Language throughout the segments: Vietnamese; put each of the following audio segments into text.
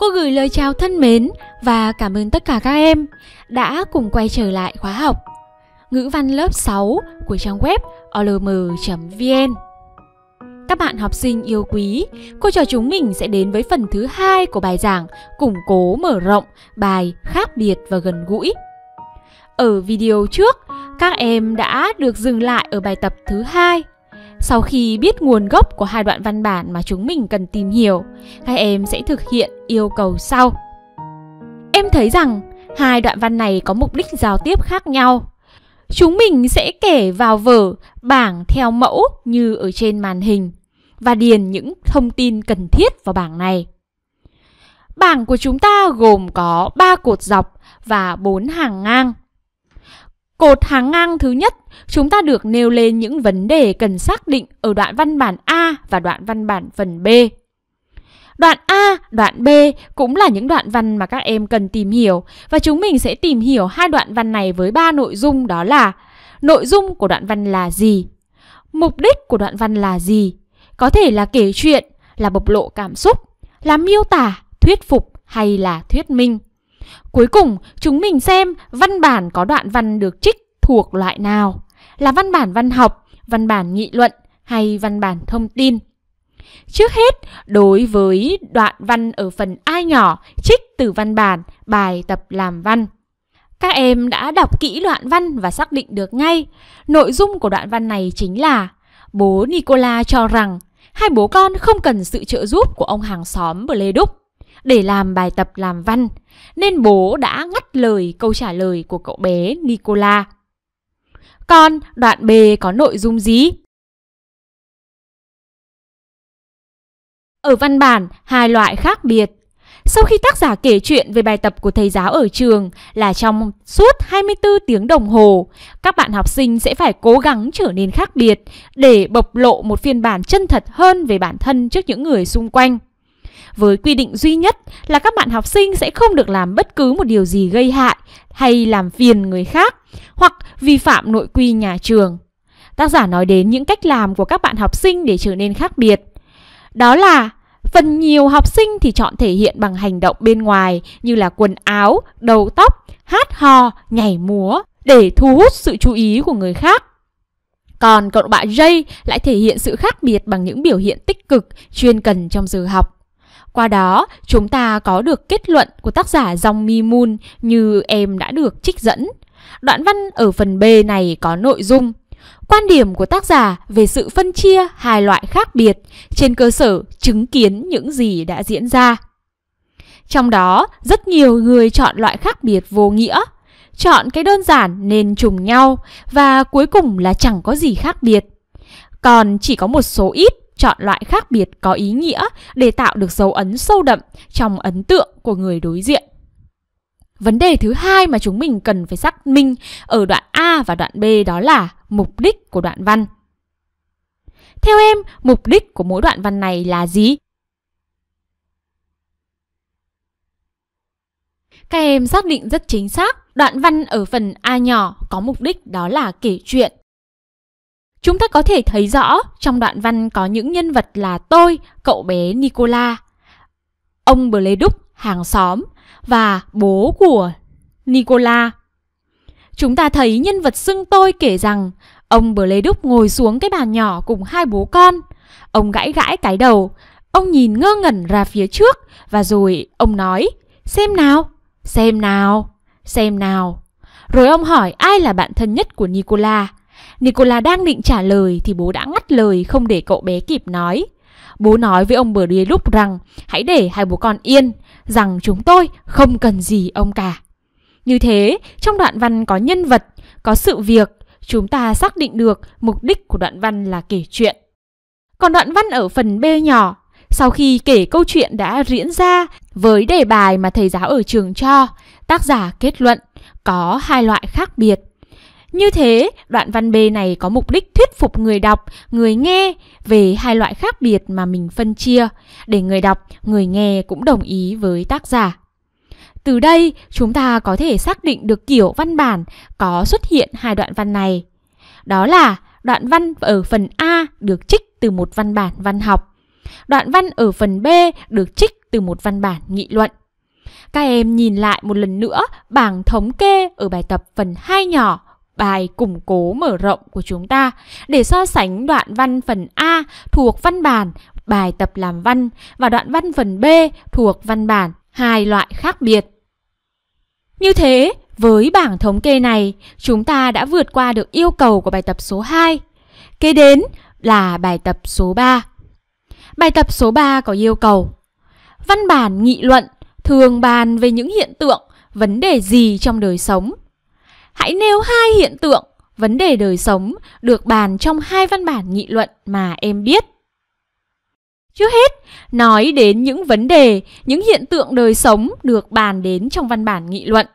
Cô gửi lời chào thân mến và cảm ơn tất cả các em đã cùng quay trở lại khóa học ngữ văn lớp 6 của trang web olm.vn. Các bạn học sinh yêu quý, cô trò chúng mình sẽ đến với phần thứ hai của bài giảng Củng cố mở rộng bài khác biệt và gần gũi. Ở video trước, các em đã được dừng lại ở bài tập thứ hai sau khi biết nguồn gốc của hai đoạn văn bản mà chúng mình cần tìm hiểu, các em sẽ thực hiện yêu cầu sau. Em thấy rằng hai đoạn văn này có mục đích giao tiếp khác nhau. Chúng mình sẽ kể vào vở bảng theo mẫu như ở trên màn hình và điền những thông tin cần thiết vào bảng này. Bảng của chúng ta gồm có 3 cột dọc và 4 hàng ngang. Cột hàng ngang thứ nhất, chúng ta được nêu lên những vấn đề cần xác định ở đoạn văn bản A và đoạn văn bản phần B. Đoạn A, đoạn B cũng là những đoạn văn mà các em cần tìm hiểu và chúng mình sẽ tìm hiểu hai đoạn văn này với ba nội dung đó là nội dung của đoạn văn là gì, mục đích của đoạn văn là gì, có thể là kể chuyện, là bộc lộ cảm xúc, là miêu tả, thuyết phục hay là thuyết minh. Cuối cùng, chúng mình xem văn bản có đoạn văn được trích thuộc loại nào, là văn bản văn học, văn bản nghị luận hay văn bản thông tin. Trước hết, đối với đoạn văn ở phần ai nhỏ trích từ văn bản, bài tập làm văn. Các em đã đọc kỹ đoạn văn và xác định được ngay, nội dung của đoạn văn này chính là bố Nicola cho rằng hai bố con không cần sự trợ giúp của ông hàng xóm Blê Đúc để làm bài tập làm văn, nên bố đã ngắt lời câu trả lời của cậu bé Nicola. Con, đoạn B có nội dung gì? Ở văn bản, hai loại khác biệt. Sau khi tác giả kể chuyện về bài tập của thầy giáo ở trường là trong suốt 24 tiếng đồng hồ, các bạn học sinh sẽ phải cố gắng trở nên khác biệt để bộc lộ một phiên bản chân thật hơn về bản thân trước những người xung quanh. Với quy định duy nhất là các bạn học sinh sẽ không được làm bất cứ một điều gì gây hại hay làm phiền người khác hoặc vi phạm nội quy nhà trường. Tác giả nói đến những cách làm của các bạn học sinh để trở nên khác biệt. Đó là phần nhiều học sinh thì chọn thể hiện bằng hành động bên ngoài như là quần áo, đầu tóc, hát hò, nhảy múa để thu hút sự chú ý của người khác. Còn cậu bạn Jay lại thể hiện sự khác biệt bằng những biểu hiện tích cực, chuyên cần trong giờ học. Qua đó, chúng ta có được kết luận của tác giả dòng Mi Moon như em đã được trích dẫn. Đoạn văn ở phần B này có nội dung Quan điểm của tác giả về sự phân chia hai loại khác biệt trên cơ sở chứng kiến những gì đã diễn ra. Trong đó, rất nhiều người chọn loại khác biệt vô nghĩa, chọn cái đơn giản nên trùng nhau và cuối cùng là chẳng có gì khác biệt. Còn chỉ có một số ít chọn loại khác biệt có ý nghĩa để tạo được dấu ấn sâu đậm trong ấn tượng của người đối diện. Vấn đề thứ hai mà chúng mình cần phải xác minh ở đoạn A và đoạn B đó là mục đích của đoạn văn. Theo em, mục đích của mỗi đoạn văn này là gì? Các em xác định rất chính xác, đoạn văn ở phần A nhỏ có mục đích đó là kể chuyện. Chúng ta có thể thấy rõ trong đoạn văn có những nhân vật là tôi, cậu bé Nicola, ông Blê Đúc, hàng xóm và bố của Nicola. Chúng ta thấy nhân vật xưng tôi kể rằng ông Blê Đúc ngồi xuống cái bàn nhỏ cùng hai bố con. Ông gãi gãi cái đầu, ông nhìn ngơ ngẩn ra phía trước và rồi ông nói Xem nào, xem nào, xem nào. Rồi ông hỏi ai là bạn thân nhất của Nicola Nicola đang định trả lời thì bố đã ngắt lời không để cậu bé kịp nói. Bố nói với ông bờ lúc rằng hãy để hai bố con yên, rằng chúng tôi không cần gì ông cả. Như thế, trong đoạn văn có nhân vật, có sự việc, chúng ta xác định được mục đích của đoạn văn là kể chuyện. Còn đoạn văn ở phần B nhỏ, sau khi kể câu chuyện đã diễn ra với đề bài mà thầy giáo ở trường cho, tác giả kết luận có hai loại khác biệt. Như thế, đoạn văn B này có mục đích thuyết phục người đọc, người nghe về hai loại khác biệt mà mình phân chia, để người đọc, người nghe cũng đồng ý với tác giả. Từ đây, chúng ta có thể xác định được kiểu văn bản có xuất hiện hai đoạn văn này. Đó là đoạn văn ở phần A được trích từ một văn bản văn học. Đoạn văn ở phần B được trích từ một văn bản nghị luận. Các em nhìn lại một lần nữa bảng thống kê ở bài tập phần 2 nhỏ bài củng cố mở rộng của chúng ta để so sánh đoạn văn phần A thuộc văn bản, bài tập làm văn và đoạn văn phần B thuộc văn bản, hai loại khác biệt. Như thế, với bảng thống kê này, chúng ta đã vượt qua được yêu cầu của bài tập số 2. Kế đến là bài tập số 3. Bài tập số 3 có yêu cầu Văn bản nghị luận thường bàn về những hiện tượng, vấn đề gì trong đời sống hãy nêu hai hiện tượng vấn đề đời sống được bàn trong hai văn bản nghị luận mà em biết. Trước hết, nói đến những vấn đề, những hiện tượng đời sống được bàn đến trong văn bản nghị luận.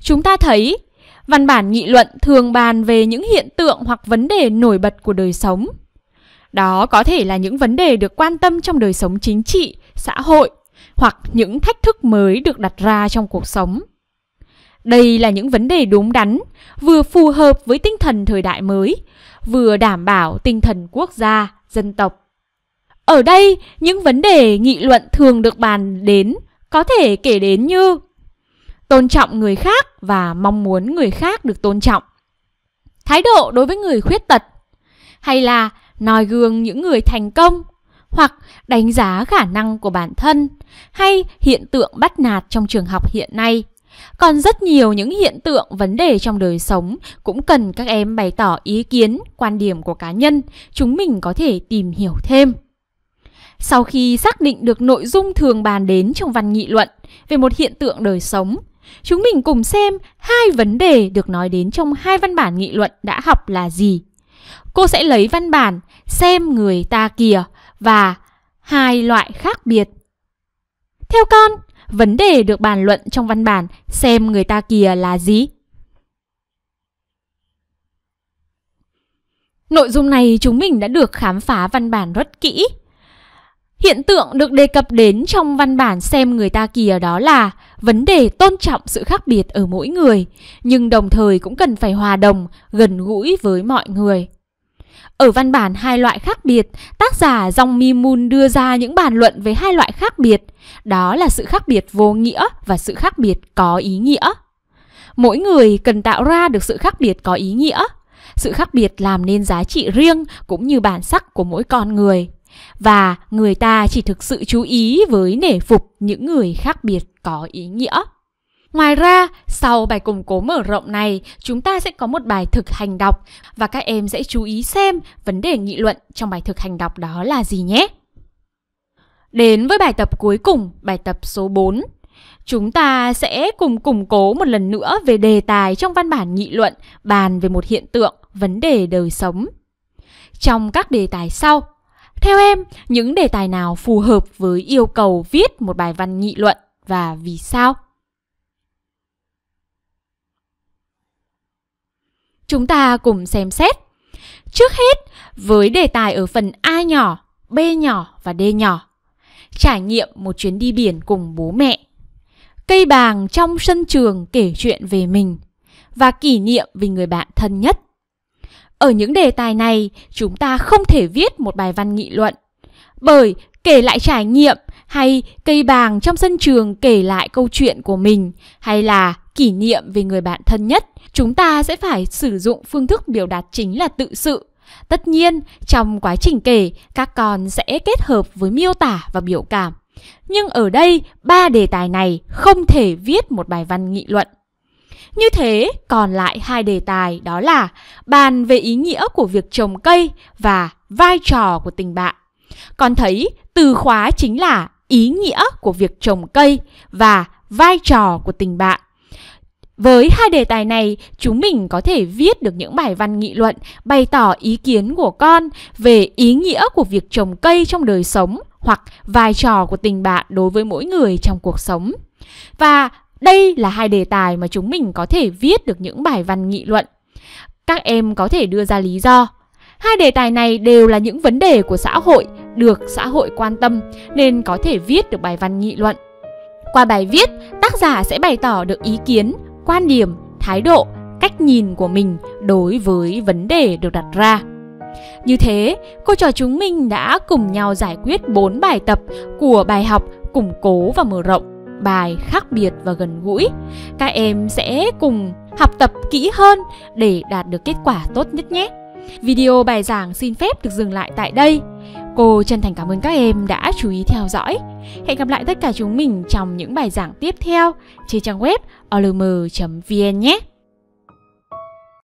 Chúng ta thấy, văn bản nghị luận thường bàn về những hiện tượng hoặc vấn đề nổi bật của đời sống. Đó có thể là những vấn đề được quan tâm trong đời sống chính trị, xã hội, hoặc những thách thức mới được đặt ra trong cuộc sống đây là những vấn đề đúng đắn, vừa phù hợp với tinh thần thời đại mới, vừa đảm bảo tinh thần quốc gia, dân tộc. Ở đây, những vấn đề nghị luận thường được bàn đến có thể kể đến như tôn trọng người khác và mong muốn người khác được tôn trọng, thái độ đối với người khuyết tật, hay là noi gương những người thành công hoặc đánh giá khả năng của bản thân hay hiện tượng bắt nạt trong trường học hiện nay còn rất nhiều những hiện tượng vấn đề trong đời sống cũng cần các em bày tỏ ý kiến, quan điểm của cá nhân, chúng mình có thể tìm hiểu thêm. Sau khi xác định được nội dung thường bàn đến trong văn nghị luận về một hiện tượng đời sống, chúng mình cùng xem hai vấn đề được nói đến trong hai văn bản nghị luận đã học là gì. Cô sẽ lấy văn bản xem người ta kìa và hai loại khác biệt. Theo con, vấn đề được bàn luận trong văn bản xem người ta kìa là gì. Nội dung này chúng mình đã được khám phá văn bản rất kỹ. Hiện tượng được đề cập đến trong văn bản xem người ta kìa đó là vấn đề tôn trọng sự khác biệt ở mỗi người, nhưng đồng thời cũng cần phải hòa đồng, gần gũi với mọi người. Ở văn bản hai loại khác biệt, tác giả Dòng Mi Moon đưa ra những bàn luận về hai loại khác biệt, đó là sự khác biệt vô nghĩa và sự khác biệt có ý nghĩa. Mỗi người cần tạo ra được sự khác biệt có ý nghĩa. Sự khác biệt làm nên giá trị riêng cũng như bản sắc của mỗi con người. Và người ta chỉ thực sự chú ý với nể phục những người khác biệt có ý nghĩa. Ngoài ra, sau bài củng cố mở rộng này, chúng ta sẽ có một bài thực hành đọc và các em sẽ chú ý xem vấn đề nghị luận trong bài thực hành đọc đó là gì nhé. Đến với bài tập cuối cùng, bài tập số 4. Chúng ta sẽ cùng củng cố một lần nữa về đề tài trong văn bản nghị luận bàn về một hiện tượng, vấn đề đời sống. Trong các đề tài sau, theo em, những đề tài nào phù hợp với yêu cầu viết một bài văn nghị luận và vì sao? chúng ta cùng xem xét. Trước hết, với đề tài ở phần A nhỏ, B nhỏ và D nhỏ. Trải nghiệm một chuyến đi biển cùng bố mẹ. Cây bàng trong sân trường kể chuyện về mình và kỷ niệm về người bạn thân nhất. Ở những đề tài này, chúng ta không thể viết một bài văn nghị luận bởi kể lại trải nghiệm hay cây bàng trong sân trường kể lại câu chuyện của mình hay là kỷ niệm về người bạn thân nhất, chúng ta sẽ phải sử dụng phương thức biểu đạt chính là tự sự. Tất nhiên, trong quá trình kể, các con sẽ kết hợp với miêu tả và biểu cảm. Nhưng ở đây, ba đề tài này không thể viết một bài văn nghị luận. Như thế, còn lại hai đề tài đó là bàn về ý nghĩa của việc trồng cây và vai trò của tình bạn. Con thấy từ khóa chính là ý nghĩa của việc trồng cây và vai trò của tình bạn. Với hai đề tài này, chúng mình có thể viết được những bài văn nghị luận bày tỏ ý kiến của con về ý nghĩa của việc trồng cây trong đời sống hoặc vai trò của tình bạn đối với mỗi người trong cuộc sống. Và đây là hai đề tài mà chúng mình có thể viết được những bài văn nghị luận. Các em có thể đưa ra lý do. Hai đề tài này đều là những vấn đề của xã hội, được xã hội quan tâm nên có thể viết được bài văn nghị luận. Qua bài viết, tác giả sẽ bày tỏ được ý kiến quan điểm thái độ cách nhìn của mình đối với vấn đề được đặt ra như thế cô trò chúng mình đã cùng nhau giải quyết bốn bài tập của bài học củng cố và mở rộng bài khác biệt và gần gũi các em sẽ cùng học tập kỹ hơn để đạt được kết quả tốt nhất nhé video bài giảng xin phép được dừng lại tại đây Cô chân thành cảm ơn các em đã chú ý theo dõi. Hẹn gặp lại tất cả chúng mình trong những bài giảng tiếp theo trên trang web olm.vn nhé.